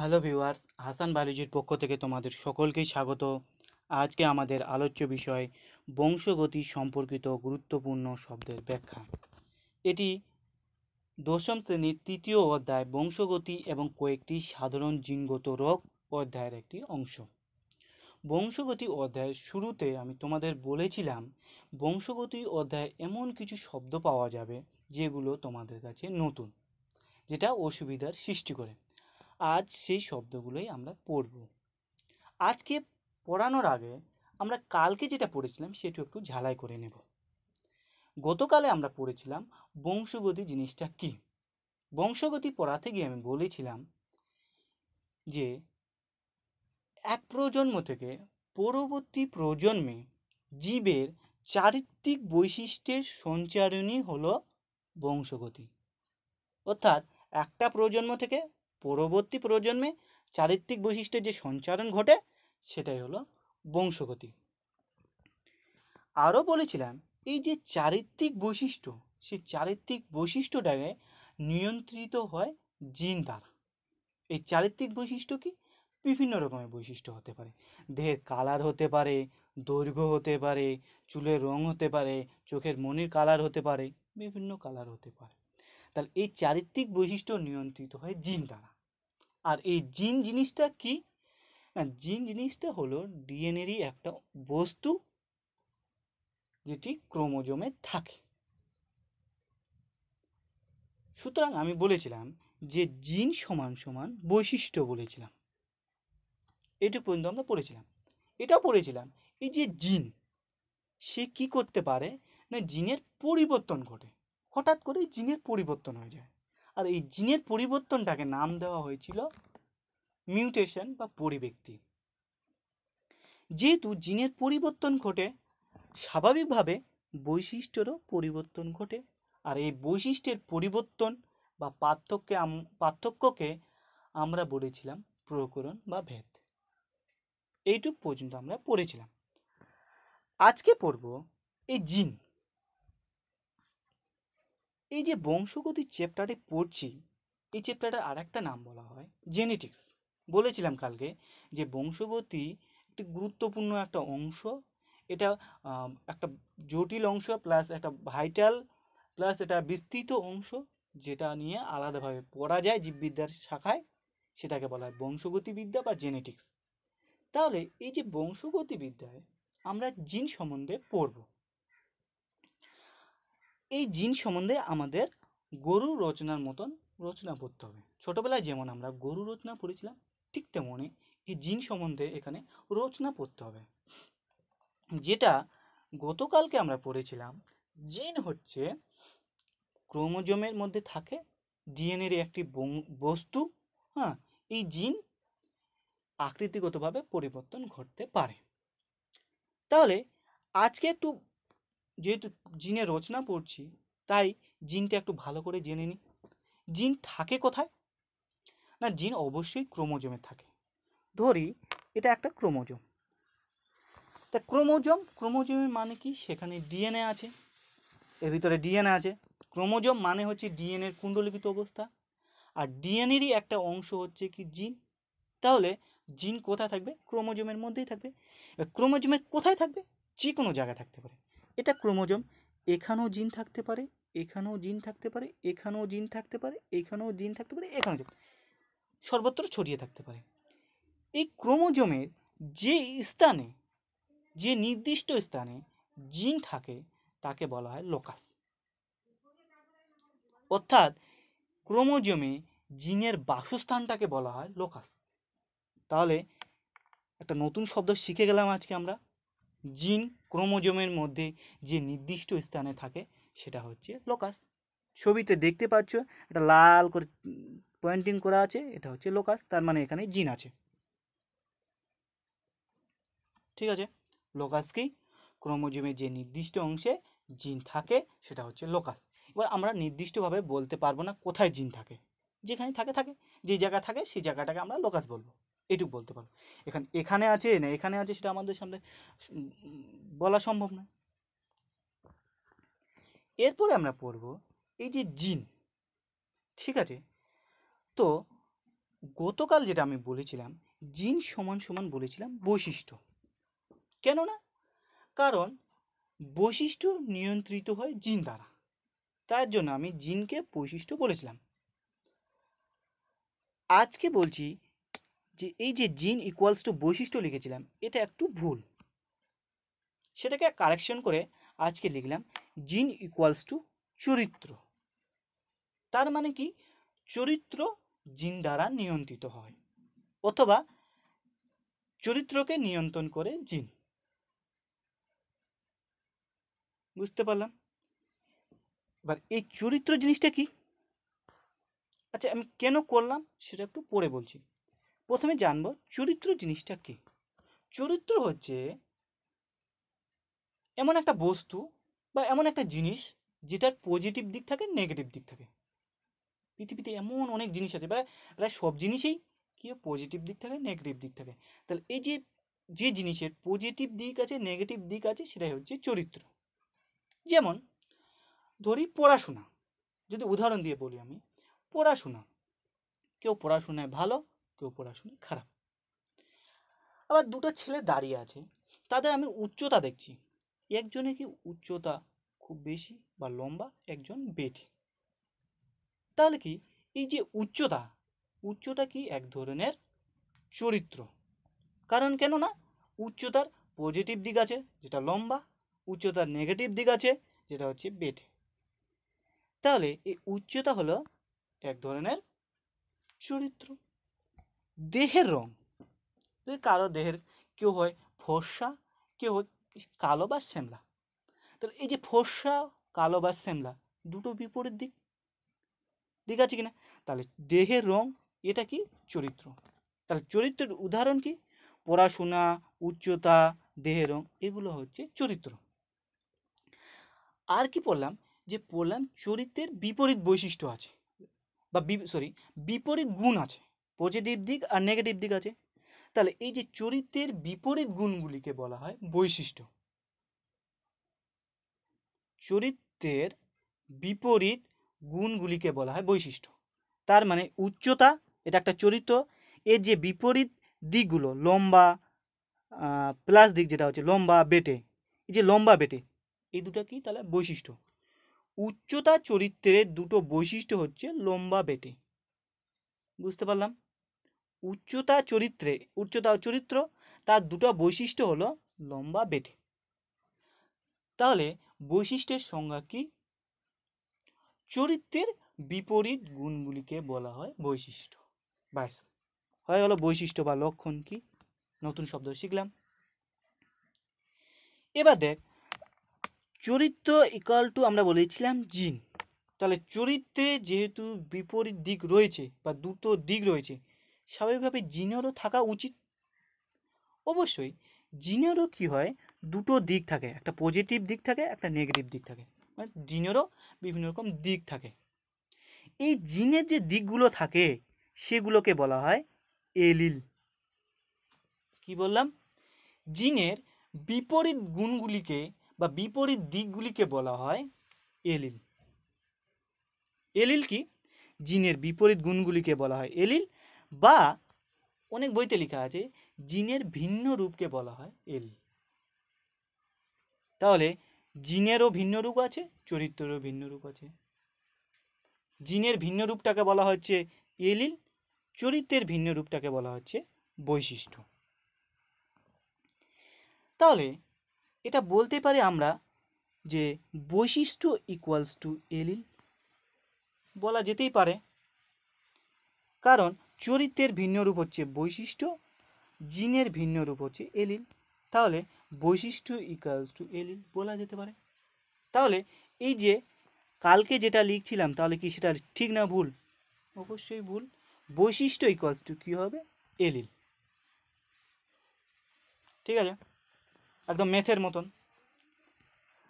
hello viewers Hasan বালুজির পক্ষ থেকে তোমাদের সকলকেই স্বাগত আজকে আমাদের আলোচ্য বিষয় বংশগতি সম্পর্কিত গুরুত্বপূর্ণ শব্দের ব্যাখ্যা এটি দশম শ্রেণীর তৃতীয় অধ্যায় বংশগতি এবং কয়েকটি সাধারণ জিনগত রোগ অধ্যায়ের একটি অংশ বংশগতি অধ্যায় শুরুতে আমি তোমাদের বলেছিলাম বংশগতি অধ্যায় এমন কিছু শব্দ পাওয়া যাবে যেগুলো তোমাদের কাছে নতুন যেটা অসুবিধার সৃষ্টি করে আজ সেই শব্দগুলোই আমরা পড়ব আজকে পড়ানোর আগে আমরা কালকে যেটা পড়েছিলাম সেটা একটু ঝালাই করে নেব গতকালে আমরা পড়েছিলাম বংশগতি জিনিসটা কি বংশগতি পড়াতে গিয়ে আমি বলেছিলাম যে এক প্রজন্ম থেকে পরবর্তী প্রজন্মে জীবের চারিত্রিক বৈশিষ্ট্যের সঞ্চারণই হলো বংশগতি অর্থাৎ একটা প্রজন্ম থেকে পরবর্তী প্রজন্মে চারিত্রিক বৈশিষ্ট্যের যে সঞ্চারণ ঘটে সেটাই হলো বংশগতি আরও বলেছিলাম এই যে চারিত্রিক বৈশিষ্ট্য সেই চারিত্রিক বৈশিষ্ট্যটাকে নিয়ন্ত্রিত হয় জিন দ্বারা এই চারিত্রিক বৈশিষ্ট্য কি বিভিন্ন রকমের বৈশিষ্ট্য হতে পারে দেহের কালার হতে পারে দৈর্ঘ্য হতে পারে চুলের রং হতে পারে চোখের মনির কালার হতে পারে বিভিন্ন কালার হতে পারে তাহলে এই চারিত্রিক বৈশিষ্ট্য নিয়ন্ত্রিত হয় জিন দ্বারা আর এই জিন জিনিসটা কি না জিন জিনিসটা হলো ডিএনএরই একটা বস্তু যেটি ক্রোমোজোমে থাকে সুতরাং আমি বলেছিলাম যে জিন সমান সমান বৈশিষ্ট্য বলেছিলাম এটুকু পর্যন্ত আমরা পড়েছিলাম এটাও পড়েছিলাম এই যে জিন সে কি করতে পারে না জিনের পরিবর্তন ঘটে হঠাৎ করে জিনের পরিবর্তন হয়ে যায় আর এই জিনের পরিবর্তনটাকে নাম দেওয়া হয়েছিল মিউটেশন বা পরিব্যক্তি যেহেতু জিনের পরিবর্তন ঘটে স্বাভাবিকভাবে বৈশিষ্ট্যেরও পরিবর্তন ঘটে আর এই বৈশিষ্ট্যের পরিবর্তন বা পার্থক্যে পার্থক্যকে আমরা বলেছিলাম প্রকরণ বা ভেদ এইটুক পর্যন্ত আমরা পড়েছিলাম আজকে পড়ব এই জিন এই যে বংশগতি চ্যাপ্টারে পড়ছি এই চ্যাপ্টারের আর একটা নাম বলা হয় জেনেটিক্স বলেছিলাম কালকে যে বংশগতি একটি গুরুত্বপূর্ণ একটা অংশ এটা একটা জটিল অংশ প্লাস একটা ভাইটাল প্লাস এটা বিস্তৃত অংশ যেটা নিয়ে আলাদাভাবে পড়া যায় জীববিদ্যার শাখায় সেটাকে বলা হয় বংশগতিবিদ্যা বা জেনেটিক্স তাহলে এই যে বংশগতিবিদ্যায় আমরা জিন সম্বন্ধে পড়ব এই জিন সম্বন্ধে আমাদের গরু রচনার মতন রচনা পড়তে হবে ছোটোবেলায় যেমন আমরা গরু রচনা পড়েছিলাম ঠিক তেমনই এই জিন সম্বন্ধে এখানে রচনা পড়তে হবে যেটা গতকালকে আমরা পড়েছিলাম জিন হচ্ছে ক্রোমোজোমের মধ্যে থাকে ডিএনএর একটি বস্তু হ্যাঁ এই জিন আকৃতিগতভাবে পরিবর্তন ঘটতে পারে তাহলে আজকে একটু যেহেতু জিনের রচনা পড়ছি তাই জিনটা একটু ভালো করে জেনে নিই জিন থাকে কোথায় না জিন অবশ্যই ক্রোমোজোমে থাকে ধরি এটা একটা ক্রোমোজোম তা ক্রোমোজোম ক্রোমোজোমের মানে কি সেখানে ডিএনএ আছে এর ভিতরে ডিএনএ আছে ক্রোমোজোম মানে হচ্ছে ডিএনএর কুণ্ডলিখিত অবস্থা আর ডিএনএরই একটা অংশ হচ্ছে কি জিন তাহলে জিন কোথায় থাকবে ক্রোমোজোমের মধ্যেই থাকবে ক্রোমোজোমের কোথায় থাকবে যে কোনো জায়গায় থাকতে পারে এটা ক্রোমোজম এখানেও জিন থাকতে পারে এখানেও জিন থাকতে পারে এখানেও জিন থাকতে পারে এখানেও জিন থাকতে পারে এখানেও সর্বত্র ছড়িয়ে থাকতে পারে এই ক্রোমোজোমের যে স্থানে যে নির্দিষ্ট স্থানে জিন থাকে তাকে বলা হয় লোকাস অর্থাৎ ক্রোমোজোমে জিনের বাসস্থানটাকে বলা হয় লোকাস তাহলে একটা নতুন শব্দ শিখে গেলাম আজকে আমরা জিন ক্রোমোজোমের মধ্যে যে নির্দিষ্ট স্থানে থাকে সেটা হচ্ছে লোকাস ছবিতে দেখতে পাচ্ছ এটা লাল করে পয়েন্টিং করা আছে এটা হচ্ছে লোকাস তার মানে এখানে জিন আছে ঠিক আছে লোকাস কি ক্রোমোজোমের যে নির্দিষ্ট অংশে জিন থাকে সেটা হচ্ছে লোকাস এবার আমরা নির্দিষ্টভাবে বলতে পারবো না কোথায় জিন থাকে যেখানে থাকে থাকে যে জায়গা থাকে সেই জায়গাটাকে আমরা লোকাস বলবো এটুকু বলতে পারো এখানে এখানে আছে না এখানে আছে সেটা আমাদের সামনে বলা সম্ভব না এরপরে আমরা পড়ব এই যে জিন ঠিক আছে তো গতকাল যেটা আমি বলেছিলাম জিন সমান সমান বলেছিলাম বৈশিষ্ট্য কেন না কারণ বৈশিষ্ট্য নিয়ন্ত্রিত হয় জিন দ্বারা তার জন্য আমি জিনকে বৈশিষ্ট্য বলেছিলাম আজকে বলছি যে এই যে জিন ইকুয়ালস টু বৈশিষ্ট্য লিখেছিলাম এটা একটু ভুল সেটাকে কারেকশন করে আজকে লিখলাম জিন ইকুয়ালস টু চরিত্র তার মানে কি চরিত্র জিন দ্বারা নিয়ন্ত্রিত হয় অথবা চরিত্রকে নিয়ন্ত্রণ করে জিন বুঝতে পারলাম এবার এই চরিত্র জিনিসটা কি আচ্ছা আমি কেন করলাম সেটা একটু পরে বলছি প্রথমে জানব চরিত্র জিনিসটা কী চরিত্র হচ্ছে এমন একটা বস্তু বা এমন একটা জিনিস যেটার পজিটিভ দিক থাকে নেগেটিভ দিক থাকে পৃথিবীতে এমন অনেক জিনিস আছে প্রায় প্রায় সব জিনিসেই কি পজিটিভ দিক থাকে নেগেটিভ দিক থাকে তাহলে এই যে যে জিনিসের পজিটিভ দিক আছে নেগেটিভ দিক আছে সেটাই হচ্ছে চরিত্র যেমন ধরি পড়াশোনা যদি উদাহরণ দিয়ে বলি আমি পড়াশোনা কেউ পড়াশোনায় ভালো কেউ পড়াশুনো খারাপ আবার দুটো ছেলে দাঁড়িয়ে আছে তাদের আমি উচ্চতা দেখছি একজনে কি উচ্চতা খুব বেশি বা লম্বা একজন বেটে তাহলে কি এই যে উচ্চতা উচ্চতা কি এক ধরনের চরিত্র কারণ কেন না উচ্চতার পজিটিভ দিক আছে যেটা লম্বা উচ্চতার নেগেটিভ দিক আছে যেটা হচ্ছে বেটে তাহলে এই উচ্চতা হলো এক ধরনের চরিত্র দেহের রং কালো কারো দেহের কেউ হয় ফর্সা কেউ হয় কালো বা শ্যামলা তাহলে এই যে ফর্সা কালো বা শ্যামলা দুটো বিপরীত দিক দিক আছে কি না তাহলে দেহের রং এটা কি চরিত্র তাহলে চরিত্রের উদাহরণ কি পড়াশোনা উচ্চতা দেহের রং এগুলো হচ্ছে চরিত্র আর কি পড়লাম যে পড়লাম চরিত্রের বিপরীত বৈশিষ্ট্য আছে বা সরি বিপরীত গুণ আছে পজিটিভ দিক আর নেগেটিভ দিক আছে তাহলে এই যে চরিত্রের বিপরীত গুণগুলিকে বলা হয় বৈশিষ্ট্য চরিত্রের বিপরীত গুণগুলিকে বলা হয় বৈশিষ্ট্য তার মানে উচ্চতা এটা একটা চরিত্র এর যে বিপরীত দিকগুলো লম্বা প্লাস দিক যেটা হচ্ছে লম্বা বেটে এই যে লম্বা বেটে এই দুটো কি তাহলে বৈশিষ্ট্য উচ্চতা চরিত্রের দুটো বৈশিষ্ট্য হচ্ছে লম্বা বেটে বুঝতে পারলাম উচ্চতা চরিত্রে উচ্চতা চরিত্র তার দুটো বৈশিষ্ট্য হলো লম্বা বেটে তাহলে বৈশিষ্ট্যের সংজ্ঞা কি চরিত্রের বিপরীত গুণগুলিকে বলা হয় বৈশিষ্ট্য বাস হয়ে গেল বৈশিষ্ট্য বা লক্ষণ কি নতুন শব্দ শিখলাম এবার দেখ চরিত্র ইকাল টু আমরা বলেছিলাম জিন তাহলে চরিত্রে যেহেতু বিপরীত দিক রয়েছে বা দুটো দিক রয়েছে স্বাভাবিকভাবে জিনেরও থাকা উচিত অবশ্যই জিনেরও কি হয় দুটো দিক থাকে একটা পজিটিভ দিক থাকে একটা নেগেটিভ দিক থাকে মানে জিনেরও বিভিন্ন রকম দিক থাকে এই জিনের যে দিকগুলো থাকে সেগুলোকে বলা হয় এলিল কি বললাম জিনের বিপরীত গুণগুলিকে বা বিপরীত দিকগুলিকে বলা হয় এলিল এলিল কি জিনের বিপরীত গুণগুলিকে বলা হয় এলিল বা অনেক বইতে লেখা আছে জিনের ভিন্ন রূপকে বলা হয় এল তাহলে জিনেরও ভিন্ন রূপ আছে চরিত্রেরও ভিন্ন রূপ আছে জিনের ভিন্ন রূপটাকে বলা হচ্ছে এলিল চরিত্রের ভিন্ন রূপটাকে বলা হচ্ছে বৈশিষ্ট্য তাহলে এটা বলতে পারি আমরা যে বৈশিষ্ট্য ইকুয়ালস টু এলিল বলা যেতেই পারে কারণ চরিত্রের ভিন্ন রূপ হচ্ছে বৈশিষ্ট্য জিনের ভিন্ন রূপ হচ্ছে এলিল তাহলে বৈশিষ্ট্য ইকালস টু এলিল বলা যেতে পারে তাহলে এই যে কালকে যেটা লিখছিলাম তাহলে কি সেটা ঠিক না ভুল অবশ্যই ভুল বৈশিষ্ট্য ইকুয়ালস টু কী হবে এলিল ঠিক আছে একদম মেথের মতন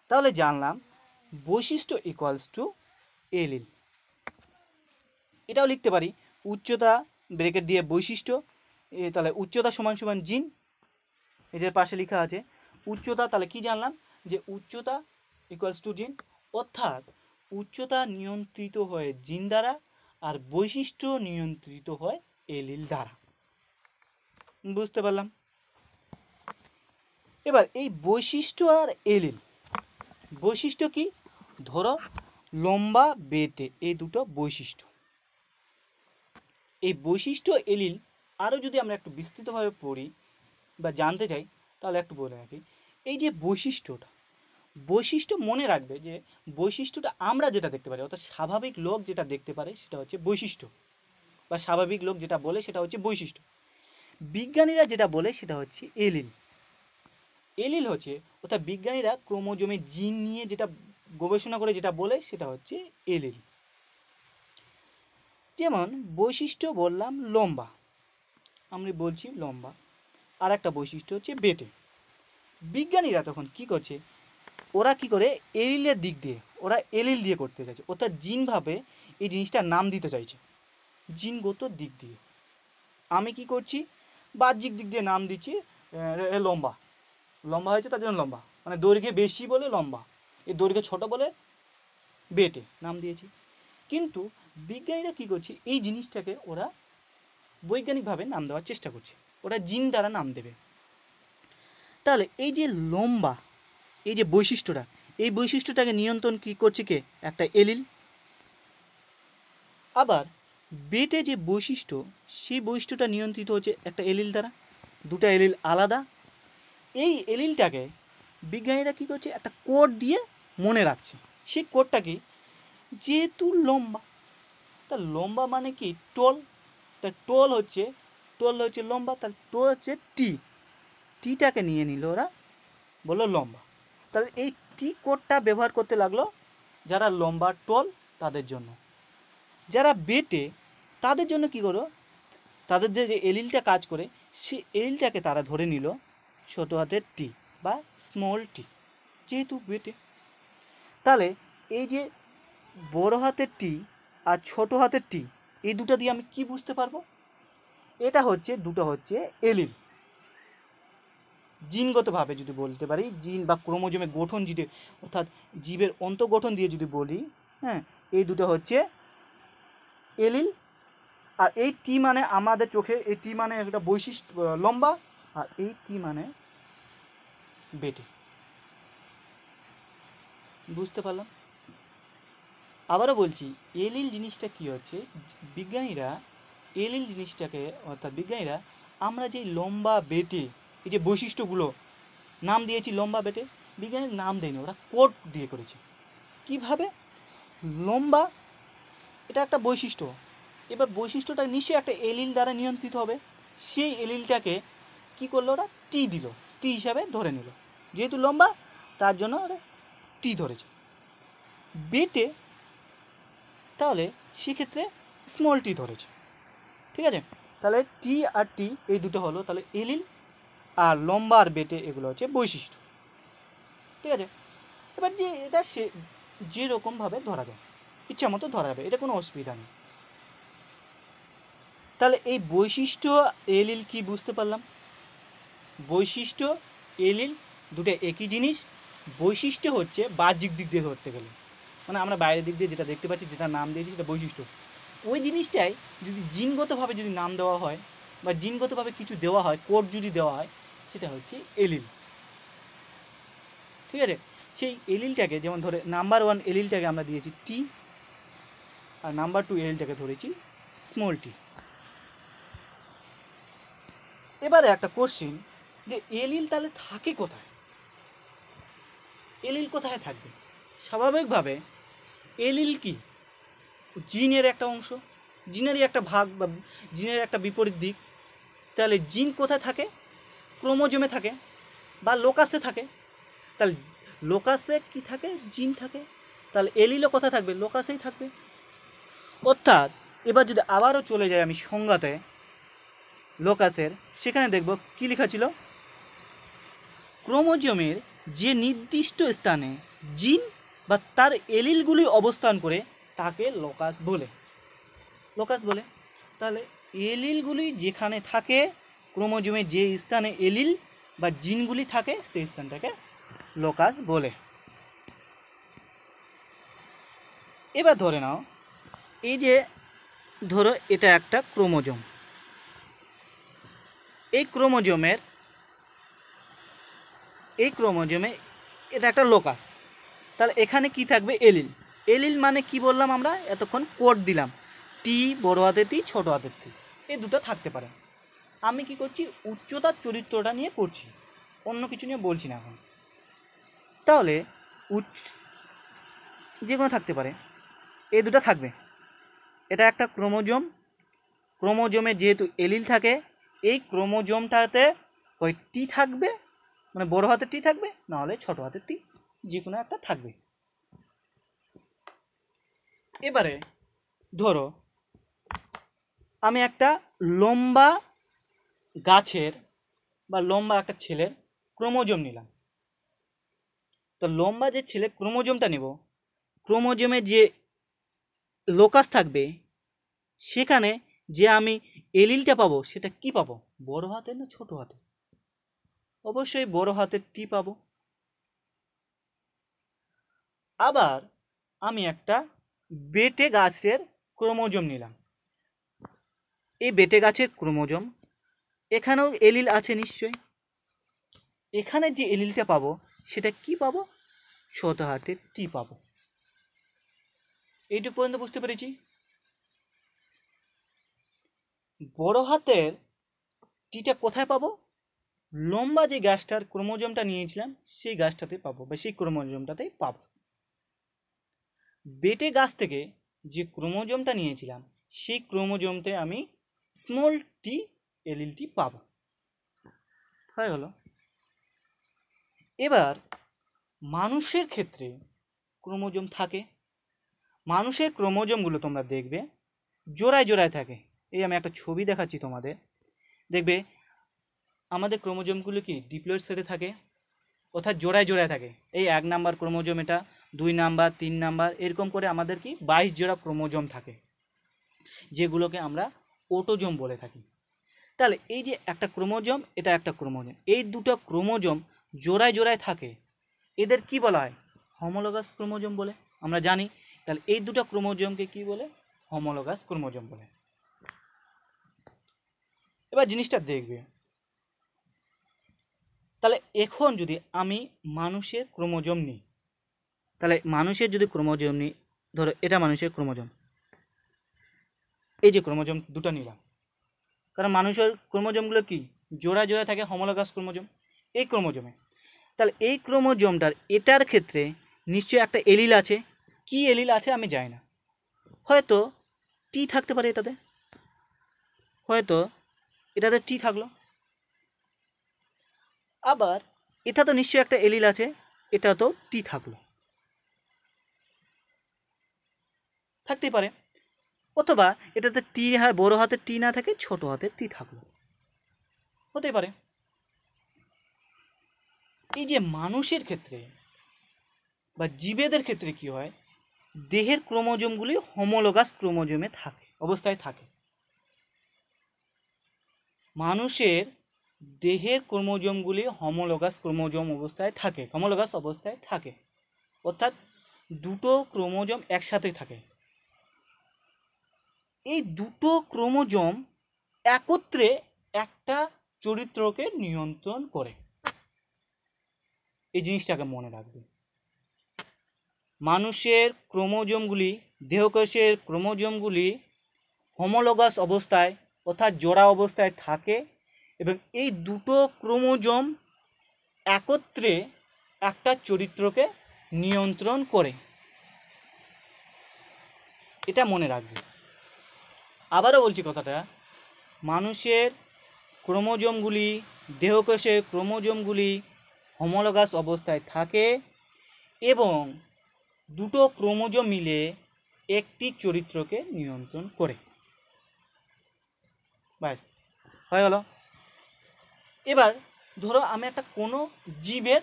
তাহলে জানলাম বৈশিষ্ট্য ইকুয়ালস টু এলিল এটাও লিখতে পারি উচ্চতা ব্রেকেট দিয়ে বৈশিষ্ট্য তাহলে উচ্চতা সমান সমান জিন এদের পাশে লেখা আছে উচ্চতা তাহলে কি জানলাম যে উচ্চতা ইকুয়ালস টু জিন অর্থাৎ উচ্চতা নিয়ন্ত্রিত হয় জিন দ্বারা আর বৈশিষ্ট্য নিয়ন্ত্রিত হয় এলিল দ্বারা বুঝতে পারলাম এবার এই বৈশিষ্ট্য আর এলিল বৈশিষ্ট্য কি ধরো লম্বা বেতে এই দুটো বৈশিষ্ট্য এই বৈশিষ্ট্য এলিল আরও যদি আমরা একটু বিস্তৃতভাবে পড়ি বা জানতে চাই তাহলে একটু বলে রাখি এই যে বৈশিষ্ট্যটা বৈশিষ্ট্য মনে রাখবে যে বৈশিষ্ট্যটা আমরা যেটা দেখতে পারি অর্থাৎ স্বাভাবিক লোক যেটা দেখতে পারে সেটা হচ্ছে বৈশিষ্ট্য বা স্বাভাবিক লোক যেটা বলে সেটা হচ্ছে বৈশিষ্ট্য বিজ্ঞানীরা যেটা বলে সেটা হচ্ছে এলিল এলিল হচ্ছে অর্থাৎ বিজ্ঞানীরা ক্রোমোজোমে জিন নিয়ে যেটা গবেষণা করে যেটা বলে সেটা হচ্ছে এলিল যেমন বৈশিষ্ট্য বললাম লম্বা আমি বলছি লম্বা আর একটা বৈশিষ্ট্য হচ্ছে বেটে বিজ্ঞানীরা তখন কি করছে ওরা কি করে এলিলের দিক দিয়ে ওরা এলিল দিয়ে করতে চাইছে অর্থাৎ জিনভাবে এই জিনিসটার নাম দিতে চাইছে জিনগত দিক দিয়ে আমি কি করছি বাহ্যিক দিক দিয়ে নাম দিচ্ছি লম্বা লম্বা হয়েছে তার জন্য লম্বা মানে দৈর্ঘ্যে বেশি বলে লম্বা এ দৈর্ঘ্যে ছোট বলে বেটে নাম দিয়েছি কিন্তু বিজ্ঞানীরা কী করছে এই জিনিসটাকে ওরা বৈজ্ঞানিকভাবে নাম দেওয়ার চেষ্টা করছে ওরা জিন দ্বারা নাম দেবে তাহলে এই যে লম্বা এই যে বৈশিষ্ট্যটা এই বৈশিষ্ট্যটাকে নিয়ন্ত্রণ কী করছে কে একটা এলিল আবার বেটে যে বৈশিষ্ট্য সেই বৈশিষ্ট্যটা নিয়ন্ত্রিত হচ্ছে একটা এলিল দ্বারা দুটা এলিল আলাদা এই এলিলটাকে বিজ্ঞানীরা কী করছে একটা কোড দিয়ে মনে রাখছে সেই কোডটা কি যেহেতু লম্বা তা লম্বা মানে কি টোল তা টোল হচ্ছে টোল হচ্ছে লম্বা তাহলে টোল হচ্ছে টি টিটাকে নিয়ে নিল ওরা বললো লম্বা তাহলে এই টি কোডটা ব্যবহার করতে লাগলো যারা লম্বা টোল তাদের জন্য যারা বেটে তাদের জন্য কি করো তাদের যে এলিলটা কাজ করে সে এলিলটাকে তারা ধরে নিল ছোটো হাতের টি বা স্মল টি যেহেতু বেটে তাহলে এই যে বড় হাতের টি আর ছোট হাতের টি এই দুটো দিয়ে আমি কি বুঝতে পারবো এটা হচ্ছে দুটো হচ্ছে এলিল জিনগতভাবে যদি বলতে পারি জিন বা ক্রোমোজোমে গঠন যদি অর্থাৎ জীবের অন্তগঠন দিয়ে যদি বলি হ্যাঁ এই দুটো হচ্ছে এলিল আর এই টি মানে আমাদের চোখে এই টি মানে একটা বৈশিষ্ট্য লম্বা আর এই টি মানে বেটে বুঝতে পারলাম আবারও বলছি এলএল জিনিসটা কী হচ্ছে বিজ্ঞানীরা এলএল জিনিসটাকে অর্থাৎ বিজ্ঞানীরা আমরা যে লম্বা বেটে এই যে বৈশিষ্ট্যগুলো নাম দিয়েছি লম্বা বেটে বিজ্ঞানীর নাম দেয়নি ওরা কোট দিয়ে করেছে কিভাবে লম্বা এটা একটা বৈশিষ্ট্য এবার বৈশিষ্ট্যটা নিশ্চয়ই একটা এলিল দ্বারা নিয়ন্ত্রিত হবে সেই এলিলটাকে কি করলো ওরা টি দিল টি হিসাবে ধরে নিল যেহেতু লম্বা তার জন্য ওরা টি ধরেছে বেটে তাহলে সেক্ষেত্রে স্মল টি ধরেছে ঠিক আছে তাহলে টি আর টি এই দুটো হলো তাহলে এলিল আর লম্বা আর বেটে এগুলো হচ্ছে বৈশিষ্ট্য ঠিক আছে এবার যে এটা সে যেরকমভাবে ধরা যায় ইচ্ছা মতো ধরা যাবে এটা কোনো অসুবিধা নেই তাহলে এই বৈশিষ্ট্য এলিল কি বুঝতে পারলাম বৈশিষ্ট্য এলিল দুটো একই জিনিস বৈশিষ্ট্য হচ্ছে বাহ্যিক দিক দিয়ে ধরতে গেলে মানে আমরা বাইরের দিক দিয়ে যেটা দেখতে পাচ্ছি যেটা নাম দিয়েছি সেটা বৈশিষ্ট্য ওই জিনিসটাই যদি জিনগতভাবে যদি নাম দেওয়া হয় বা জিনগতভাবে কিছু দেওয়া হয় কোড যদি দেওয়া হয় সেটা হচ্ছে এলিল ঠিক আছে সেই এলিলটাকে যেমন ধরে নাম্বার ওয়ান এলিলটাকে আমরা দিয়েছি টি আর নাম্বার টু এলিলটাকে ধরেছি স্মল টি এবারে একটা কোশ্চিন যে এলিল তাহলে থাকে কোথায় এলিল কোথায় থাকবে স্বাভাবিকভাবে এলিল কি জিনের একটা অংশ জিনেরই একটা ভাগ বা জিনের একটা বিপরীত দিক তাহলে জিন কোথায় থাকে ক্রোমোজোমে থাকে বা লোকাসে থাকে তাহলে লোকাসে কি থাকে জিন থাকে তাহলে এলিলও কোথায় থাকবে লোকাসেই থাকবে অর্থাৎ এবার যদি আবারও চলে যাই আমি সংজ্ঞাতে লোকাসের সেখানে দেখব কি লেখা ছিল ক্রোমোজোমের যে নির্দিষ্ট স্থানে জিন বা তার এলিলগুলি অবস্থান করে তাকে লোকাস বলে লোকাস বলে তাহলে এলিলগুলি যেখানে থাকে ক্রোমোজোমে যে স্থানে এলিল বা জিনগুলি থাকে সেই স্থানটাকে লোকাস বলে এবার ধরে নাও এই যে ধরো এটা একটা ক্রোমোজোম এই ক্রোমোজোমের এই ক্রোমোজোমে এটা একটা লোকাস তাহলে এখানে কি থাকবে এলিল এলিল মানে কি বললাম আমরা এতক্ষণ কোড দিলাম টি বড় হাতের টি ছোটো হাতের টি এই দুটো থাকতে পারে আমি কি করছি উচ্চতার চরিত্রটা নিয়ে পড়ছি অন্য কিছু নিয়ে বলছি না এখন তাহলে উচ্চ যে কোনো থাকতে পারে এই দুটো থাকবে এটা একটা ক্রোমোজোম ক্রোমোজোমে যেহেতু এলিল থাকে এই ক্রোমোজোমটাতে ওই টি থাকবে মানে বড় হাতের টি থাকবে নাহলে ছোটো হাতের টি যে কোনো একটা থাকবে এবারে ধরো আমি একটা লম্বা গাছের বা লম্বা একটা ছেলের ক্রোমোজোম নিলাম তো লম্বা যে ছেলের ক্রোমোজোমটা নেব ক্রোমোজমে যে লোকাস থাকবে সেখানে যে আমি এলিলটা পাবো সেটা কি পাবো বড় হাতে না ছোট হাতে অবশ্যই বড় হাতের টি পাবো আবার আমি একটা বেটে গাছের ক্রোমোজম নিলাম এই বেটে গাছের ক্রোমোজম এখানেও এলিল আছে নিশ্চয়ই এখানে যে এলিলটা পাবো সেটা কি পাবো হাতে টি পাবো এইটুকু পর্যন্ত বুঝতে পেরেছি বড় হাতের টিটা কোথায় পাবো লম্বা যে গাছটার ক্রোমোজমটা নিয়েছিলাম সেই গাছটাতে পাবো বা সেই ক্রোমোজমটাতেই পাবো বেটে গাছ থেকে যে ক্রোমোজোমটা নিয়েছিলাম সেই ক্রোমোজোমতে আমি স্মল টি এলএলটি পাব হয়ে হলো এবার মানুষের ক্ষেত্রে ক্রোমোজোম থাকে মানুষের ক্রোমোজোমগুলো তোমরা দেখবে জোড়ায় জোড়ায় থাকে এই আমি একটা ছবি দেখাচ্ছি তোমাদের দেখবে আমাদের ক্রোমোজোমগুলো কি ডিপ্লয়েড সেটে থাকে অর্থাৎ জোড়ায় জোড়ায় থাকে এই এক নাম্বার ক্রোমোজোম এটা দুই নাম্বার তিন নাম্বার এরকম করে আমাদের কি বাইশ জোড়া ক্রোমোজম থাকে যেগুলোকে আমরা ওটোজম বলে থাকি তাহলে এই যে একটা ক্রোমোজম এটা একটা ক্রোমোজম এই দুটো ক্রোমোজম জোড়ায় জোড়ায় থাকে এদের কি বলা হয় হোমোলোগাস ক্রোমোজম বলে আমরা জানি তাহলে এই দুটো ক্রোমোজমকে কি বলে হোমোলোগাস ক্রোমোজম বলে এবার জিনিসটা দেখবে তাহলে এখন যদি আমি মানুষের ক্রোমোজম নিই তাহলে মানুষের যদি ক্রোমোজম নিই ধরো এটা মানুষের ক্রোমোজম এই যে ক্রোমোজোম দুটো নিলাম কারণ মানুষের ক্রোমোজোমগুলো কি জোড়া জোড়া থাকে হোমোলোগাস ক্রোমোজোম এই ক্রোমোজোমে তাহলে এই ক্রোমোজোমটার এটার ক্ষেত্রে নিশ্চয়ই একটা এলিল আছে কি এলিল আছে আমি জানি না হয়তো টি থাকতে পারে এটাতে হয়তো এটাতে টি থাকলো আবার এটা তো নিশ্চয়ই একটা এলিল আছে এটা তো টি থাকলো থাকতেই পারে অথবা এটাতে টি হয় বড়ো হাতে টি না থাকে ছোট হাতে টি থাকলো হতেই পারে এই যে মানুষের ক্ষেত্রে বা জীবেদের ক্ষেত্রে কি হয় দেহের ক্রোমোজোমগুলি হোমোলোগাস ক্রোমোজোমে থাকে অবস্থায় থাকে মানুষের দেহের ক্রোমোজোমগুলি হোমোলোগাস ক্রোমোজোম অবস্থায় থাকে হোমোলোগাস অবস্থায় থাকে অর্থাৎ দুটো ক্রোমোজোম একসাথেই থাকে এই দুটো ক্রোমোজোম একত্রে একটা চরিত্রকে নিয়ন্ত্রণ করে এই জিনিসটাকে মনে রাখবে মানুষের ক্রোমোজোমগুলি দেহকোষের ক্রোমোজোমগুলি হোমোলোগাস অবস্থায় অর্থাৎ জোড়া অবস্থায় থাকে এবং এই দুটো ক্রোমোজোম একত্রে একটা চরিত্রকে নিয়ন্ত্রণ করে এটা মনে রাখবে আবারও বলছি কথাটা মানুষের ক্রোমোজোমগুলি দেহকোষের ক্রোমোজোমগুলি হোমোলোগাস অবস্থায় থাকে এবং দুটো ক্রোমোজোম মিলে একটি চরিত্রকে নিয়ন্ত্রণ করে ব্যাস হয়ে গেল এবার ধরো আমি একটা কোনো জীবের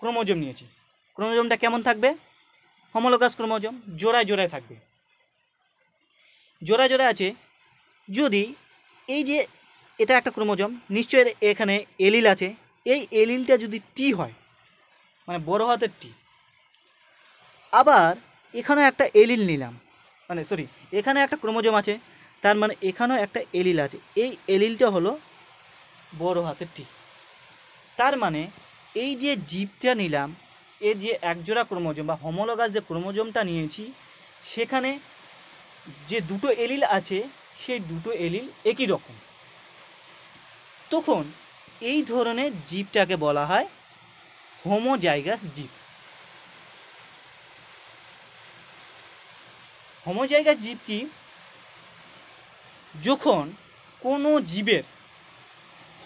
ক্রোমোজোম নিয়েছি ক্রোমোজোমটা কেমন থাকবে হোমোলোগাস ক্রোমোজোম জোড়ায় জোড়ায় থাকবে জোড়া জোড়া আছে যদি এই যে এটা একটা ক্রোমোজম নিশ্চয় এখানে এলিল আছে এই এলিলটা যদি টি হয় মানে বড় হাতের টি আবার এখানেও একটা এলিল নিলাম মানে সরি এখানে একটা ক্রোমোজম আছে তার মানে এখানেও একটা এলিল আছে এই এলিলটা হলো বড় হাতের টি তার মানে এই যে জীবটা নিলাম এই যে একজোড়া ক্রোমোজম বা হমলগাস যে ক্রোমোজমটা নিয়েছি সেখানে যে দুটো এলিল আছে সেই দুটো এলিল একই রকম তখন এই ধরনের জীবটাকে বলা হয় হোমোজাইগাস জীব হোমোজাইগাস জীব কি যখন কোনো জীবের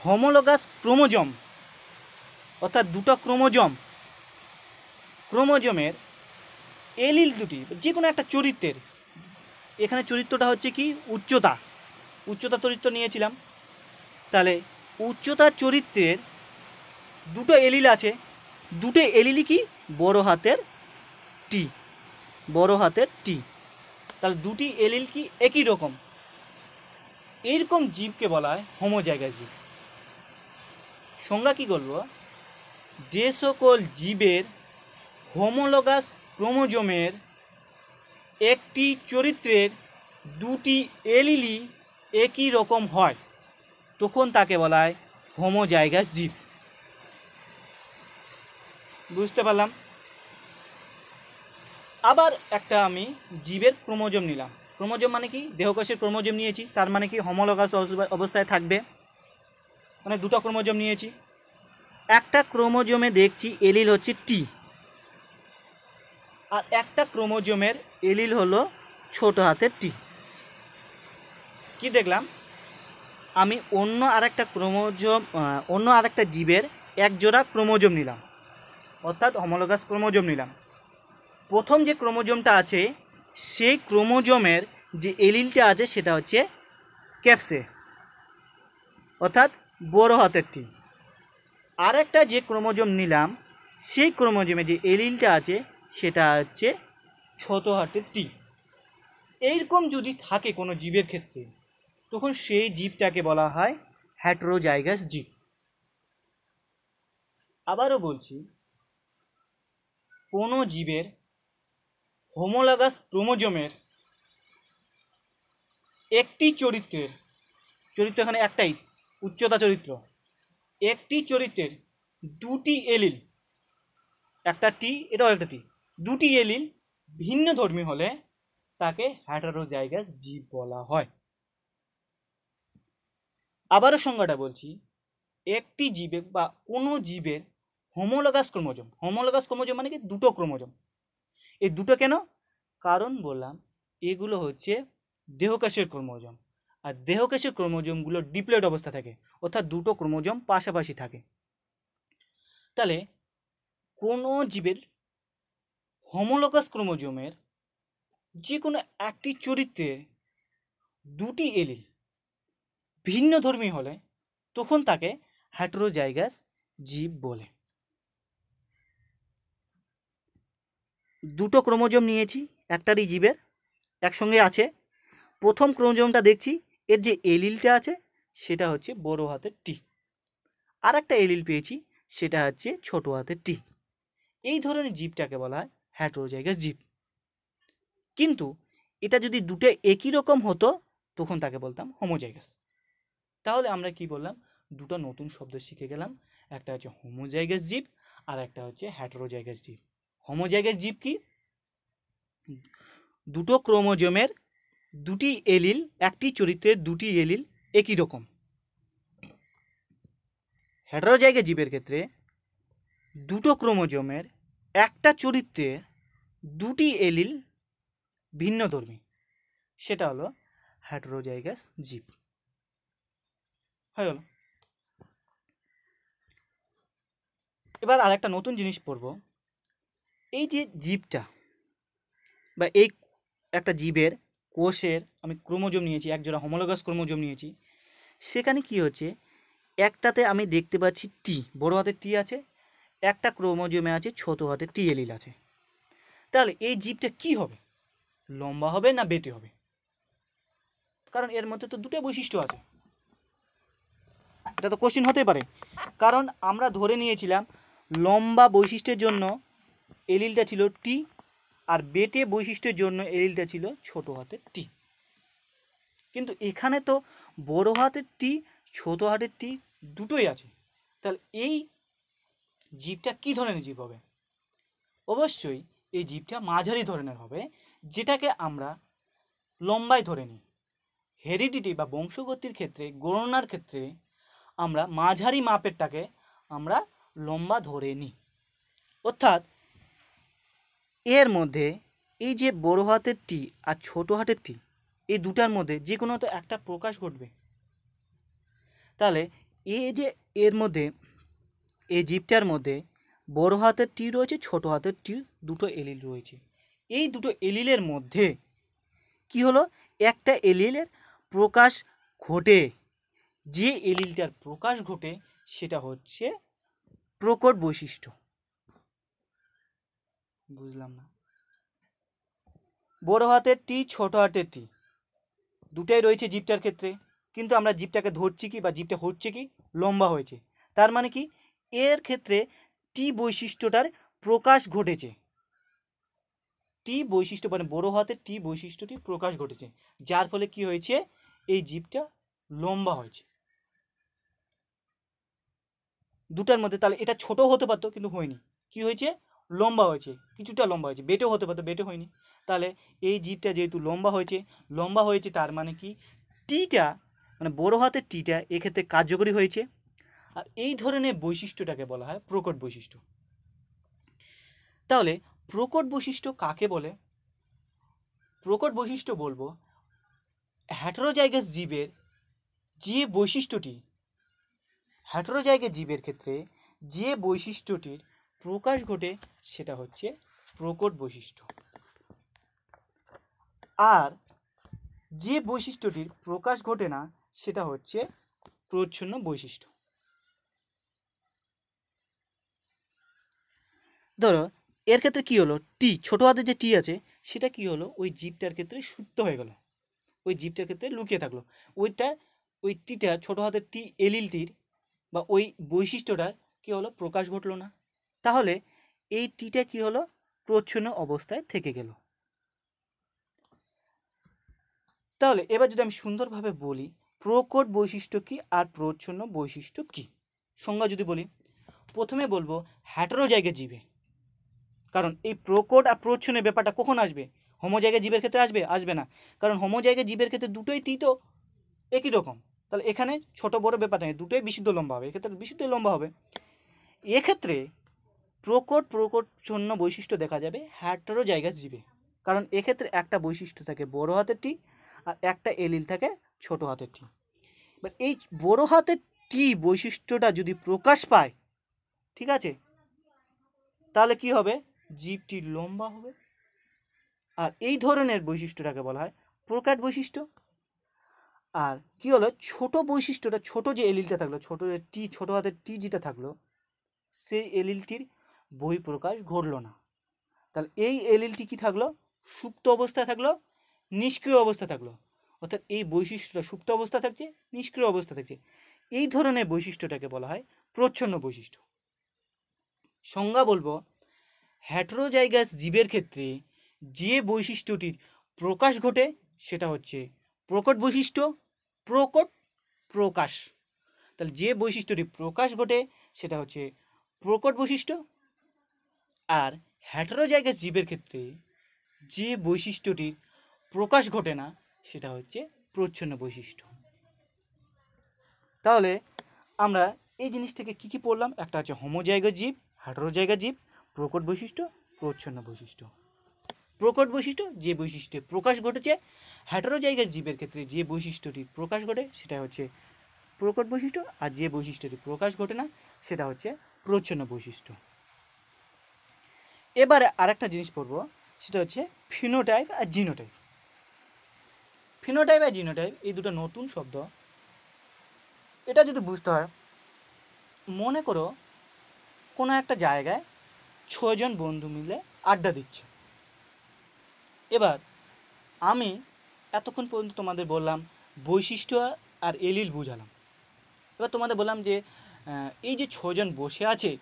হোমোলোগাস ক্রোমোজম অর্থাৎ দুটো ক্রোমোজম ক্রোমোজমের এলিল দুটি যে কোনো একটা চরিত্রের এখানে চরিত্রটা হচ্ছে কি উচ্চতা উচ্চতা চরিত্র নিয়েছিলাম তাহলে উচ্চতা চরিত্রের দুটো এলিল আছে দুটো এলিলি কি বড় হাতের টি বড় হাতের টি তাহলে দুটি এলিল কি একই রকম এইরকম জীবকে বলা হয় জায়গা জীব সংজ্ঞা কী করল যে সকল জীবের হোমোলগাস ক্রোমোজোমের একটি চরিত্রের দুটি এলিলি একই রকম হয় তখন তাকে বলা হয় হোমোজাইগাস জীব বুঝতে পারলাম আবার একটা আমি জীবের ক্রোমোজম নিলাম ক্রোমোজম মানে কি দেহকোষের ক্রোমোজম নিয়েছি তার মানে কি হোমোলোগাস অবস্থায় থাকবে মানে দুটো ক্রোমোজম নিয়েছি একটা ক্রোমোজমে দেখছি এলিল হচ্ছে টি আর একটা ক্রোমোজমের এলিল হলো ছোট হাতের টি কি দেখলাম আমি অন্য আরেকটা ক্রোমোজোম অন্য আরেকটা জীবের এক জোড়া ক্রোমোজোম নিলাম অর্থাৎ হমলোগাস ক্রোমোজোম নিলাম প্রথম যে ক্রোমোজোমটা আছে সেই ক্রোমোজোমের যে এলিলটা আছে সেটা হচ্ছে ক্যাপসে অর্থাৎ বড় হাতের টি আরেকটা যে ক্রোমোজোম নিলাম সেই ক্রোমোজমে যে এলিলটা আছে সেটা হচ্ছে ছোট হাটের টি এইরকম যদি থাকে কোনো জীবের ক্ষেত্রে তখন সেই জীবটাকে বলা হয় হ্যাট্রোজাইগাস জীব আবারও বলছি কোনো জীবের হোমোলাগাস ক্রোমোজোমের একটি চরিত্রের চরিত্র এখানে একটাই উচ্চতা চরিত্র একটি চরিত্রের দুটি এলিল একটা টি এটাও একটা টি দুটি এলিল ভিন্ন ধর্মী হলে তাকে হ্যাটারোজাইগাস জীব বলা হয় আবারও সংজ্ঞাটা বলছি একটি জীবে বা কোনো জীবের হোমোলোগাস ক্রোমোজম হোমোলোগাস ক্রোমোজম মানে কি দুটো ক্রোমোজম এই দুটো কেন কারণ বললাম এগুলো হচ্ছে দেহকাশের ক্রোমোজম আর দেহকাশের ক্রোমোজমগুলো ডিপ্লয়েড অবস্থা থাকে অর্থাৎ দুটো ক্রোমোজম পাশাপাশি থাকে তাহলে কোনো জীবের হোমোলোকাস ক্রোমোজোমের যে কোনো একটি চরিত্রে দুটি এলিল ভিন্ন ধর্মী হলে তখন তাকে হ্যাট্রোজাইগাস জীব বলে দুটো ক্রোমোজোম নিয়েছি একটারই জীবের একসঙ্গে আছে প্রথম ক্রোমোজোমটা দেখছি এর যে এলিলটা আছে সেটা হচ্ছে বড় হাতের টি আর একটা এলিল পেয়েছি সেটা হচ্ছে ছোট হাতের টি এই ধরনের জীবটাকে বলা হয় হ্যাটোজাইগাস জীব কিন্তু এটা যদি দুটো একই রকম হতো তখন তাকে বলতাম হোমোজাইগাস তাহলে আমরা কি বললাম দুটো নতুন শব্দ শিখে গেলাম একটা হচ্ছে হোমোজাইগাস জীব আর একটা হচ্ছে হ্যাট্রোজাইগাস জীব হোমোজাইগাস জীব কি দুটো ক্রোমোজোমের দুটি এলিল একটি চরিত্রের দুটি এলিল একই রকম হ্যাটোরোজাইগাস জীবের ক্ষেত্রে দুটো ক্রোমোজোমের একটা চরিত্রে দুটি এলিল ভিন্নধর্মী সেটা হলো হাইড্রোজাইগাস জীব হয়ে গেল এবার আর একটা নতুন জিনিস পড়ব এই যে জীবটা বা এই একটা জীবের কোষের আমি ক্রোমোজোম নিয়েছি একজোড়া হোমোলোগাস ক্রোমোজোম নিয়েছি সেখানে কি হচ্ছে একটাতে আমি দেখতে পাচ্ছি টি বড় হাতের টি আছে একটা ক্রোমোজোমে আছে ছোটো হাতে টিএলিল আছে তাহলে এই জীবটা কি হবে লম্বা হবে না বেটে হবে কারণ এর মধ্যে তো দুটো বৈশিষ্ট্য আছে এটা তো কোশ্চিন হতে পারে কারণ আমরা ধরে নিয়েছিলাম লম্বা বৈশিষ্ট্যের জন্য এলিলটা ছিল টি আর বেটে বৈশিষ্ট্যের জন্য এলিলটা ছিল ছোট হাতের টি কিন্তু এখানে তো বড় হাতের টি ছোট হাতের টি দুটোই আছে তাহলে এই জীবটা কি ধরনের জীব হবে অবশ্যই এই জীবটা মাঝারি ধরনের হবে যেটাকে আমরা লম্বায় ধরে নিই হেরিডিটি বা বংশগতির ক্ষেত্রে গণনার ক্ষেত্রে আমরা মাঝারি মাপেরটাকে আমরা লম্বা ধরে নিই অর্থাৎ এর মধ্যে এই যে বড় হাতের টি আর ছোট হাতের টি এই দুটার মধ্যে যে কোনো তো একটা প্রকাশ ঘটবে তাহলে এ যে এর মধ্যে এই জিপটার মধ্যে বড় হাতের টি রয়েছে ছোট হাতের টি দুটো এলিল রয়েছে এই দুটো এলিলের মধ্যে কি হলো একটা এলিলের প্রকাশ ঘটে যে এলিলটার প্রকাশ ঘটে সেটা হচ্ছে প্রকট বৈশিষ্ট্য বুঝলাম না বড় হাতের টি ছোট হাতের টি দুটাই রয়েছে জিপটার ক্ষেত্রে কিন্তু আমরা জিপটাকে ধরছি কি বা জিপটা হচ্ছে কি লম্বা হয়েছে তার মানে কি এর ক্ষেত্রে টি বৈশিষ্ট্যটার প্রকাশ ঘটেছে টি বৈশিষ্ট্য মানে বড় হাতের টি বৈশিষ্ট্যটি প্রকাশ ঘটেছে যার ফলে কি হয়েছে এই জীবটা লম্বা হয়েছে দুটার মধ্যে তাহলে এটা ছোট হতে পারতো কিন্তু হয়নি কি হয়েছে লম্বা হয়েছে কিছুটা লম্বা হয়েছে বেটেও হতে পারতো বেটে হয়নি তাহলে এই জীবটা যেহেতু লম্বা হয়েছে লম্বা হয়েছে তার মানে কি টিটা মানে বড় হাতের টিটা এক্ষেত্রে কার্যকরী হয়েছে আর এই ধরনের বৈশিষ্ট্যটাকে বলা হয় প্রকট বৈশিষ্ট্য তাহলে প্রকট বৈশিষ্ট্য কাকে বলে প্রকট বৈশিষ্ট্য বলবো হ্যাটারোজাইগাস জীবের যে বৈশিষ্ট্যটি হ্যাটারোজাইগাস জীবের ক্ষেত্রে যে বৈশিষ্ট্যটির প্রকাশ ঘটে সেটা হচ্ছে প্রকট বৈশিষ্ট্য আর যে বৈশিষ্ট্যটির প্রকাশ ঘটে না সেটা হচ্ছে প্রচ্ছন্ন বৈশিষ্ট্য ধরো এর ক্ষেত্রে কি হলো টি ছোটো হাতের যে টি আছে সেটা কি হলো ওই জিপটার ক্ষেত্রে সুপ্ত হয়ে গেল ওই জিপটার ক্ষেত্রে লুকিয়ে থাকলো ওইটা ওই টিটা ছোটো হাতের টি এলিলটির বা ওই বৈশিষ্ট্যটার কি হলো প্রকাশ ঘটলো না তাহলে এই টিটা কি হলো প্রচ্ছন্ন অবস্থায় থেকে গেল তাহলে এবার যদি আমি সুন্দরভাবে বলি প্রকট বৈশিষ্ট্য কী আর প্রচ্ছন্ন বৈশিষ্ট্য কী সংজ্ঞা যদি বলি প্রথমে বলবো হ্যাটারো জায়গায় জীবে কারণ এই প্রকট আর প্রচ্ছনের ব্যাপারটা কখন আসবে হোমোজায়গা জীবের ক্ষেত্রে আসবে আসবে না কারণ হোমোজায়গা জীবের ক্ষেত্রে দুটোই তিতো একই রকম তাহলে এখানে ছোট বড় ব্যাপার থাকে দুটোই বিশুদ্ধ লম্বা হবে এক্ষেত্রে বিশুদ্ধ লম্বা হবে এক্ষেত্রে প্রকট প্রকটচ্ছন্ন বৈশিষ্ট্য দেখা যাবে হ্যাটারো জায়গায় জীবে কারণ এক্ষেত্রে একটা বৈশিষ্ট্য থাকে বড় হাতের টি আর একটা এলিল থাকে ছোট হাতের টি এবার এই বড় হাতের টি বৈশিষ্ট্যটা যদি প্রকাশ পায় ঠিক আছে তাহলে কি হবে জীবটি লম্বা হবে আর এই ধরনের বৈশিষ্ট্যটাকে বলা হয় প্রকাট বৈশিষ্ট্য আর কি হলো ছোট বৈশিষ্ট্যটা ছোট যে এলিলটা থাকলো ছোট যে টি ছোট হাতের টি যেটা থাকলো সেই এলিলটির বই প্রকাশ ঘটল না তাহলে এই এলিলটি কি থাকলো সুপ্ত অবস্থায় থাকলো নিষ্ক্রিয় অবস্থা থাকলো অর্থাৎ এই বৈশিষ্ট্যটা সুপ্ত অবস্থা থাকছে নিষ্ক্রিয় অবস্থা থাকছে এই ধরনের বৈশিষ্ট্যটাকে বলা হয় প্রচ্ছন্ন বৈশিষ্ট্য সংজ্ঞা বলবো হ্যাট্রোজাইগাস জীবের ক্ষেত্রে যে বৈশিষ্ট্যটির প্রকাশ ঘটে সেটা হচ্ছে প্রকট বৈশিষ্ট্য প্রকট প্রকাশ তাহলে যে বৈশিষ্ট্যটি প্রকাশ ঘটে সেটা হচ্ছে প্রকট বৈশিষ্ট্য আর হ্যাট্রোজাইগাস জীবের ক্ষেত্রে যে বৈশিষ্ট্যটির প্রকাশ ঘটে না সেটা হচ্ছে প্রচ্ছন্ন বৈশিষ্ট্য তাহলে আমরা এই জিনিস থেকে কি কি পড়লাম একটা হচ্ছে হোমোজাইগা জীব জায়গা জীব প্রকট বৈশিষ্ট্য প্রচ্ছন্ন বৈশিষ্ট্য প্রকট বৈশিষ্ট্য যে বৈশিষ্ট্যে প্রকাশ ঘটেছে জায়গায় জীবের ক্ষেত্রে যে বৈশিষ্ট্যটি প্রকাশ ঘটে সেটা হচ্ছে প্রকট বৈশিষ্ট্য আর যে বৈশিষ্ট্যটি প্রকাশ ঘটে না সেটা হচ্ছে প্রচ্ছন্ন বৈশিষ্ট্য এবারে আরেকটা জিনিস পড়ব সেটা হচ্ছে ফিনোটাইপ আর জিনোটাইপ ফিনোটাইপ আর জিনোটাইপ এই দুটো নতুন শব্দ এটা যদি বুঝতে হয় মনে করো কোনো একটা জায়গায় ছজন বন্ধু মিলে আড্ডা দিচ্ছে এবার আমি এতক্ষণ পর্যন্ত তোমাদের বললাম বৈশিষ্ট্য আর এলিল বুঝালাম এবার তোমাদের বললাম যে এই যে ছজন বসে আছে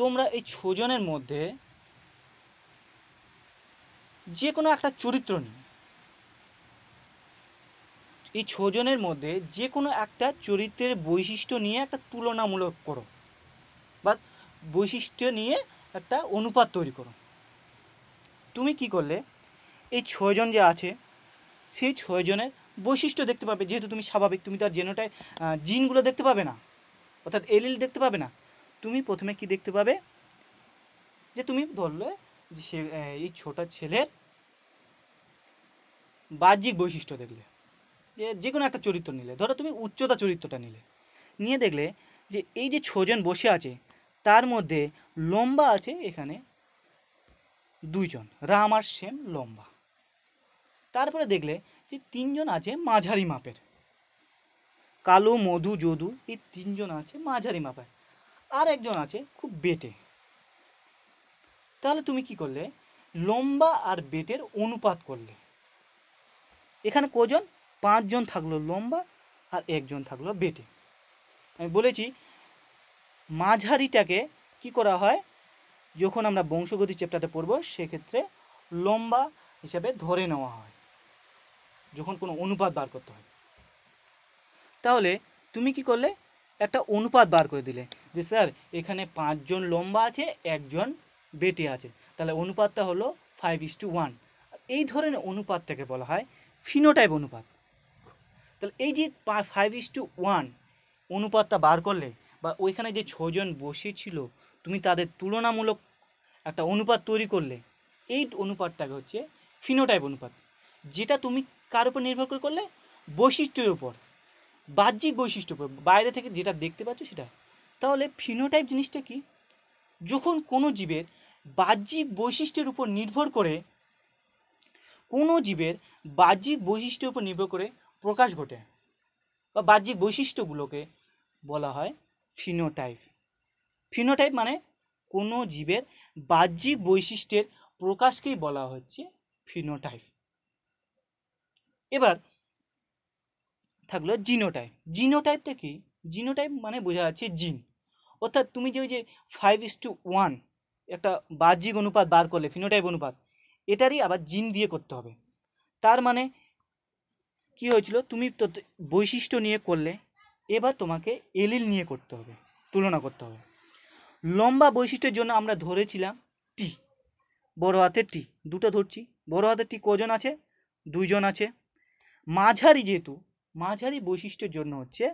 তোমরা এই ছজনের মধ্যে যে কোনো একটা চরিত্র নিয়ে এই ছজনের মধ্যে যে কোনো একটা চরিত্রের বৈশিষ্ট্য নিয়ে একটা তুলনামূলক করো বা বৈশিষ্ট্য নিয়ে একটা অনুপাত তৈরি করো তুমি কি করলে এই ছয়জন যে আছে সেই ছয়জনের বৈশিষ্ট্য দেখতে পাবে যেহেতু তুমি স্বাভাবিক তুমি তার জেনোটাই জিনগুলো দেখতে পাবে না অর্থাৎ এলিল দেখতে পাবে না তুমি প্রথমে কি দেখতে পাবে যে তুমি ধরলে যে সে এই ছোটা ছেলের বাহ্যিক বৈশিষ্ট্য দেখলে যে যে কোনো একটা চরিত্র নিলে ধরো তুমি উচ্চতা চরিত্রটা নিলে নিয়ে দেখলে যে এই যে ছজন বসে আছে তার মধ্যে লম্বা আছে এখানে দুইজন রাম আর সেম লম্বা তারপরে দেখলে যে তিনজন আছে মাঝারি মাপের কালো মধু যদু এই তিনজন আছে মাঝারি মাপের আর একজন আছে খুব বেটে তাহলে তুমি কি করলে লম্বা আর বেটের অনুপাত করলে এখানে কজন পাঁচজন থাকলো লম্বা আর একজন থাকলো বেটে আমি বলেছি মাঝারিটাকে কি করা হয় যখন আমরা বংশগতি চ্যাপ্টারটা পড়ব সেক্ষেত্রে লম্বা হিসাবে ধরে নেওয়া হয় যখন কোনো অনুপাত বার করতে হয় তাহলে তুমি কি করলে একটা অনুপাত বার করে দিলে যে স্যার এখানে পাঁচজন লম্বা আছে একজন বেটে আছে তাহলে অনুপাতটা হলো ফাইভ ইস টু ওয়ান এই ধরনের অনুপাতটাকে বলা হয় ফিনোটাইপ অনুপাত তাহলে এই যে ফাইভ ইস টু ওয়ান অনুপাতটা বার করলে বা ওইখানে যে ছজন বসেছিল তুমি তাদের তুলনামূলক একটা অনুপাত তৈরি করলে এই অনুপাতটাকে হচ্ছে ফিনোটাইপ অনুপাত যেটা তুমি কার উপর নির্ভর করে করলে বৈশিষ্ট্যের উপর বাহ্যিক বৈশিষ্ট্য উপর বাইরে থেকে যেটা দেখতে পাচ্ছ সেটা তাহলে ফিনোটাইপ জিনিসটা কি যখন কোনো জীবের বাহ্যিক বৈশিষ্ট্যের উপর নির্ভর করে কোনো জীবের বাহ্যিক বৈশিষ্ট্যের উপর নির্ভর করে প্রকাশ ঘটে বা বাহ্যিক বৈশিষ্ট্যগুলোকে বলা হয় ফিনোটাইপ ফিনোটাইপ মানে কোনো জীবের বাহ্যিক বৈশিষ্ট্যের প্রকাশকেই বলা হচ্ছে ফিনোটাইপ এবার থাকলো জিনোটাইপ জিনোটাইপটা কি জিনোটাইপ মানে বোঝা যাচ্ছে জিন অর্থাৎ তুমি যে ওই যে ফাইভ ইস টু ওয়ান একটা বাহ্যিক অনুপাত বার করলে ফিনোটাইপ অনুপাত এটারই আবার জিন দিয়ে করতে হবে তার মানে কি হয়েছিল তুমি বৈশিষ্ট্য নিয়ে করলে এবার তোমাকে এলিল নিয়ে করতে হবে তুলনা করতে হবে লম্বা বৈশিষ্ট্যের জন্য আমরা ধরেছিলাম টি বড় হাতের টি দুটো ধরছি বড় হাতের টি কজন আছে দুইজন আছে মাঝারি যেহেতু মাঝারি বৈশিষ্ট্যের জন্য হচ্ছে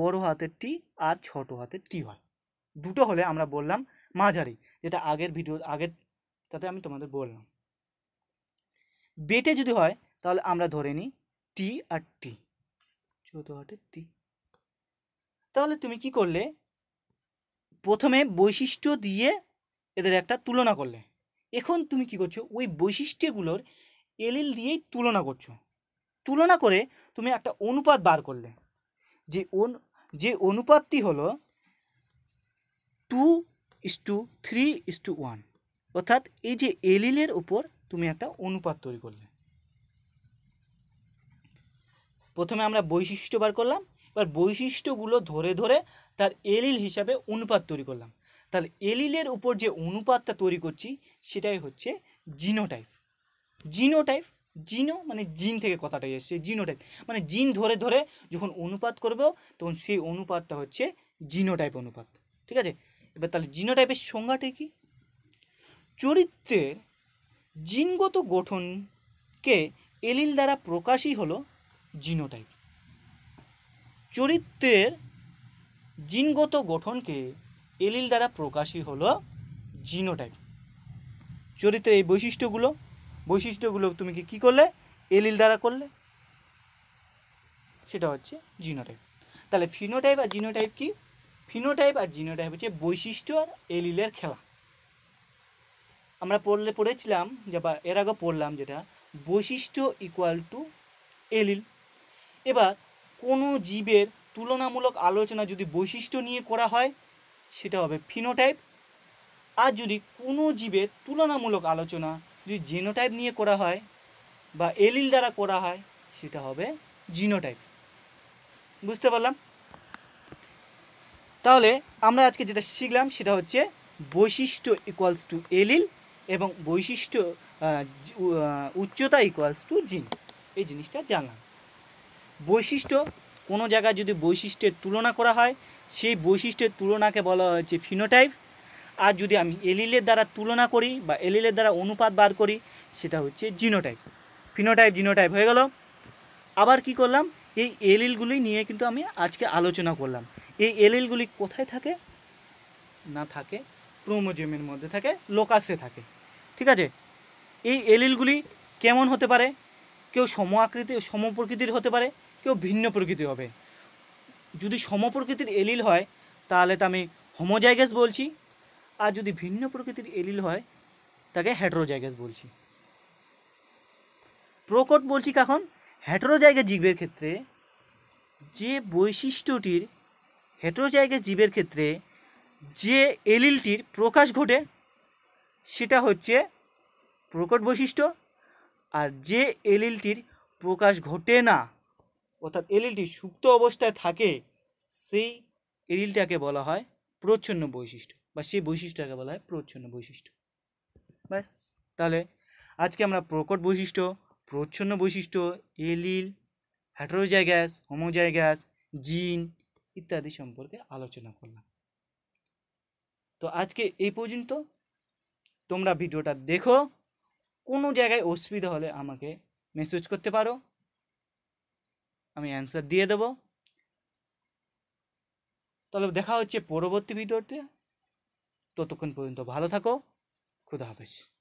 বড় হাতের টি আর ছোট হাতের টি হয় দুটো হলে আমরা বললাম মাঝারি যেটা আগের ভিডিও আগের তাতে আমি তোমাদের বললাম বেটে যদি হয় তাহলে আমরা ধরে নিই টি আর টি ছোট হাতের টি তাহলে তুমি কি করলে প্রথমে বৈশিষ্ট্য দিয়ে এদের একটা তুলনা করলে এখন তুমি কি করছো ওই বৈশিষ্ট্যগুলোর এলিল দিয়েই তুলনা করছো তুলনা করে তুমি একটা অনুপাত বার করলে যে অন যে অনুপাতটি হলো two is to three is to one অর্থাৎ এই যে এলিলের ওপর তুমি একটা অনুপাত তৈরি করলে প্রথমে আমরা বৈশিষ্ট্য বার করলাম এবার বৈশিষ্ট্যগুলো ধরে ধরে তার এলিল হিসাবে অনুপাত তৈরি করলাম তাহলে এলিলের উপর যে অনুপাতটা তৈরি করছি সেটাই হচ্ছে জিনোটাইপ জিনোটাইপ জিনো মানে জিন থেকে কথাটা এসছে জিনোটাইপ মানে জিন ধরে ধরে যখন অনুপাত করবো তখন সেই অনুপাতটা হচ্ছে জিনোটাইপ অনুপাত ঠিক আছে এবার তাহলে জিনোটাইপের সংজ্ঞাটা কি চরিত্রের জিনগত গঠনকে এলিল দ্বারা প্রকাশই হলো জিনোটাইপ চরিত্রের জিনগত গঠনকে এলিল দ্বারা প্রকাশই হলো জিনোটাইপ চরিত্র এই বৈশিষ্ট্যগুলো বৈশিষ্ট্যগুলো তুমি কি কী করলে এলিল দ্বারা করলে সেটা হচ্ছে জিনোটাইপ তাহলে ফিনোটাইপ আর জিনোটাইপ কি ফিনোটাইপ আর জিনোটাইপ হচ্ছে বৈশিষ্ট্য আর এলিলের খেলা আমরা পড়লে পড়েছিলাম যে বা এর আগে পড়লাম যেটা বৈশিষ্ট্য ইকুয়াল টু এলিল এবার কোনো জীবের তুলনামূলক আলোচনা যদি বৈশিষ্ট্য নিয়ে করা হয় সেটা হবে ফিনোটাইপ আর যদি কোনো জীবের তুলনামূলক আলোচনা যদি জেনোটাইপ নিয়ে করা হয় বা এলিল দ্বারা করা হয় সেটা হবে জিনোটাইপ বুঝতে পারলাম তাহলে আমরা আজকে যেটা শিখলাম সেটা হচ্ছে বৈশিষ্ট্য ইকুয়ালস টু এলিল এবং বৈশিষ্ট্য উচ্চতা ইকুয়ালস টু জিন এই জিনিসটা জানলাম বৈশিষ্ট্য কোনো জায়গায় যদি বৈশিষ্ট্যের তুলনা করা হয় সেই বৈশিষ্ট্যের তুলনাকে বলা হয়েছে ফিনোটাইপ আর যদি আমি এলিলের দ্বারা তুলনা করি বা এলিলের দ্বারা অনুপাত বার করি সেটা হচ্ছে জিনোটাইপ ফিনোটাইপ জিনোটাইপ হয়ে গেল আবার কি করলাম এই এলিলগুলি নিয়ে কিন্তু আমি আজকে আলোচনা করলাম এই এলিলগুলি কোথায় থাকে না থাকে ক্রোমোজোমের মধ্যে থাকে লোকাসে থাকে ঠিক আছে এই এলিলগুলি কেমন হতে পারে কেউ সম আকৃতি সম প্রকৃতির হতে পারে কেউ ভিন্ন প্রকৃতি হবে যদি সমপ্রকৃতির এলিল হয় তাহলে তা আমি হোমোজাইগাস বলছি আর যদি ভিন্ন প্রকৃতির এলিল হয় তাকে হ্যাট্রোজাইগাস বলছি প্রকট বলছি কখন হ্যাট্রোজাইগাস জীবের ক্ষেত্রে যে বৈশিষ্ট্যটির হেট্রোজাইগাস জীবের ক্ষেত্রে যে এলিলটির প্রকাশ ঘটে সেটা হচ্ছে প্রকট বৈশিষ্ট্য আর যে এলিলটির প্রকাশ ঘটে না অর্থাৎ এলিলটি সুপ্ত অবস্থায় থাকে সেই এলিলটাকে বলা হয় প্রচ্ছন্ন বৈশিষ্ট্য বা সেই বৈশিষ্ট্যটাকে বলা হয় প্রচ্ছন্ন বৈশিষ্ট্য ব্যাস তাহলে আজকে আমরা প্রকট বৈশিষ্ট্য প্রচ্ছন্ন বৈশিষ্ট্য এলিল হোমোজাই হোমোজাইগ্যাস জিন ইত্যাদি সম্পর্কে আলোচনা করলাম তো আজকে এই পর্যন্ত তোমরা ভিডিওটা দেখো কোনো জায়গায় অসুবিধা হলে আমাকে মেসেজ করতে পারো আমি অ্যান্সার দিয়ে দেব তাহলে দেখা হচ্ছে পরবর্তী ভিডিওতে ততক্ষণ পর্যন্ত ভালো থাকো খুদা হাফেজ